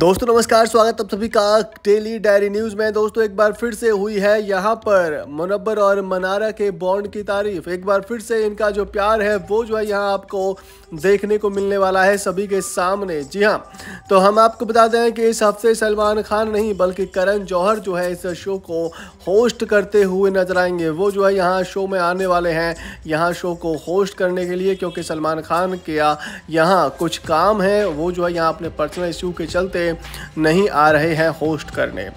दोस्तों नमस्कार स्वागत आप सभी का डेली डायरी न्यूज़ में दोस्तों एक बार फिर से हुई है यहाँ पर मुनबर और मनारा के बॉन्ड की तारीफ एक बार फिर से इनका जो प्यार है वो जो है यहाँ आपको देखने को मिलने वाला है सभी के सामने जी हाँ तो हम आपको बता दें कि इस हफ्ते सलमान खान नहीं बल्कि करण जौहर जो है इस शो को होस्ट करते हुए नजर आएंगे वो जो है यहाँ शो में आने वाले हैं यहाँ शो को होस्ट करने के लिए क्योंकि सलमान खान के यहाँ कुछ काम है वो जो है यहाँ अपने पर्सनल इश्यू के चलते नहीं आ रहे हैं होस्ट करने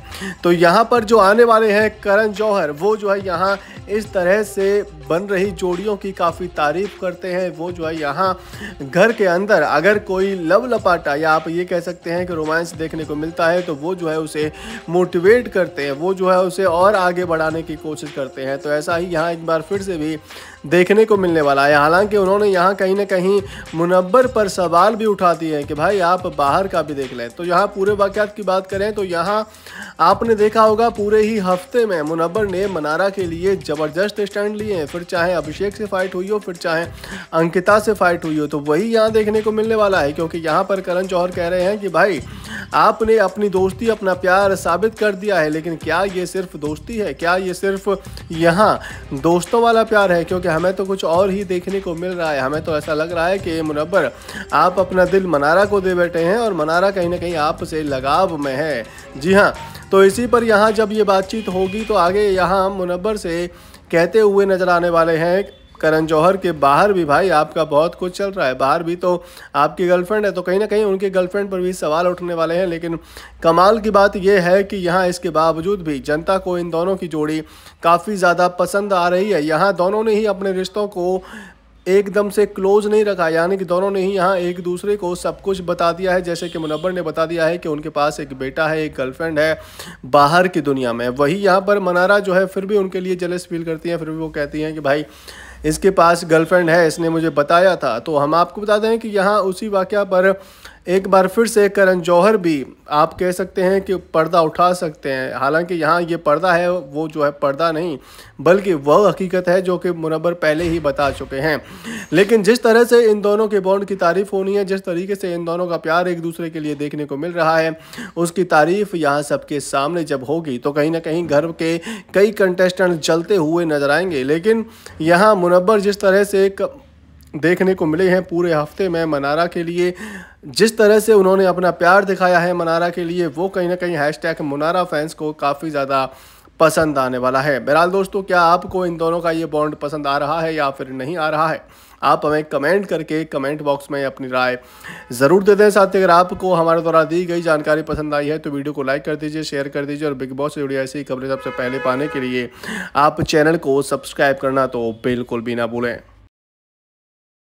तो यहाँ पर जो आने वाले हैं करण जौहर वो जो है यहाँ इस तरह से बन रही जोड़ियों की काफ़ी तारीफ करते हैं वो जो है यहाँ घर के अंदर अगर कोई लव लपाटा या आप ये कह सकते हैं कि रोमांस देखने को मिलता है तो वो जो है उसे मोटिवेट करते हैं वो जो है उसे और आगे बढ़ाने की कोशिश करते हैं तो ऐसा ही यहाँ एक बार फिर से भी देखने को मिलने वाला है हालांकि उन्होंने यहाँ कहीं ना कहीं मुनबर पर सवाल भी उठा दिए हैं कि भाई आप बाहर का भी देख लें तो यहाँ पूरे वाक़ात की बात करें तो यहाँ आपने देखा होगा पूरे ही हफ्ते में मुनबर ने मनारा के लिए ज़बरदस्त स्टैंड लिए हैं फिर चाहे अभिषेक से फाइट हुई हो फिर चाहे अंकिता से फाइट हुई हो तो वही यहाँ देखने को मिलने वाला है क्योंकि यहाँ पर करण जौहर कह रहे हैं कि भाई आपने अपनी दोस्ती अपना प्यार साबित कर दिया है लेकिन क्या ये सिर्फ दोस्ती है क्या ये सिर्फ यहाँ दोस्तों वाला प्यार है क्योंकि हमें तो कुछ और ही देखने को मिल रहा है हमें तो ऐसा लग रहा है कि मुनबर आप अपना दिल मनारा को दे बैठे हैं और मनारा कहीं ना कहीं आपसे लगाव में है जी हाँ तो इसी पर यहाँ जब ये बातचीत होगी तो आगे यहाँ मुनबर से कहते हुए नज़र आने वाले हैं करण जौहर के बाहर भी भाई आपका बहुत कुछ चल रहा है बाहर भी तो आपकी गर्लफ्रेंड है तो कहीं ना कहीं उनके गर्लफ्रेंड पर भी सवाल उठने वाले हैं लेकिन कमाल की बात यह है कि यहाँ इसके बावजूद भी जनता को इन दोनों की जोड़ी काफ़ी ज़्यादा पसंद आ रही है यहाँ दोनों ने ही अपने रिश्तों को एकदम से क्लोज नहीं रखा यानी कि दोनों ने ही यहाँ एक दूसरे को सब कुछ बता दिया है जैसे कि मुनबर ने बता दिया है कि उनके पास एक बेटा है एक गर्लफ्रेंड है बाहर की दुनिया में वही यहाँ पर मनारा जो है फिर भी उनके लिए जलस फील करती हैं फिर भी वो कहती हैं कि भाई इसके पास गर्लफ्रेंड है इसने मुझे बताया था तो हम आपको बता दें कि यहाँ उसी वाक़ पर एक बार फिर से करण जौहर भी आप कह सकते हैं कि पर्दा उठा सकते हैं हालांकि यहाँ ये पर्दा है वो जो है पर्दा नहीं बल्कि वह हकीकत है जो कि मुनबर पहले ही बता चुके हैं लेकिन जिस तरह से इन दोनों के बॉन्ड की तारीफ़ होनी है जिस तरीके से इन दोनों का प्यार एक दूसरे के लिए देखने को मिल रहा है उसकी तारीफ़ यहाँ सबके सामने जब होगी तो कहीं ना कहीं घर के कई कंटेस्टेंट जलते हुए नजर आएंगे लेकिन यहाँ मुनबर जिस तरह से एक देखने को मिले हैं पूरे हफ्ते में मनारा के लिए जिस तरह से उन्होंने अपना प्यार दिखाया है मनारा के लिए वो कहीं ना कहीं हैश टैग मुनारा फैंस को काफ़ी ज़्यादा पसंद आने वाला है बहरहाल दोस्तों क्या आपको इन दोनों का ये बॉन्ड पसंद आ रहा है या फिर नहीं आ रहा है आप हमें कमेंट करके कमेंट बॉक्स में अपनी राय ज़रूर देते हैं साथ ही अगर आपको हमारे द्वारा दी गई जानकारी पसंद आई है तो वीडियो को लाइक कर दीजिए शेयर कर दीजिए और बिग बॉस से जुड़ी ऐसी खबरें सबसे पहले पाने के लिए आप चैनल को सब्सक्राइब करना तो बिल्कुल भी ना भूलें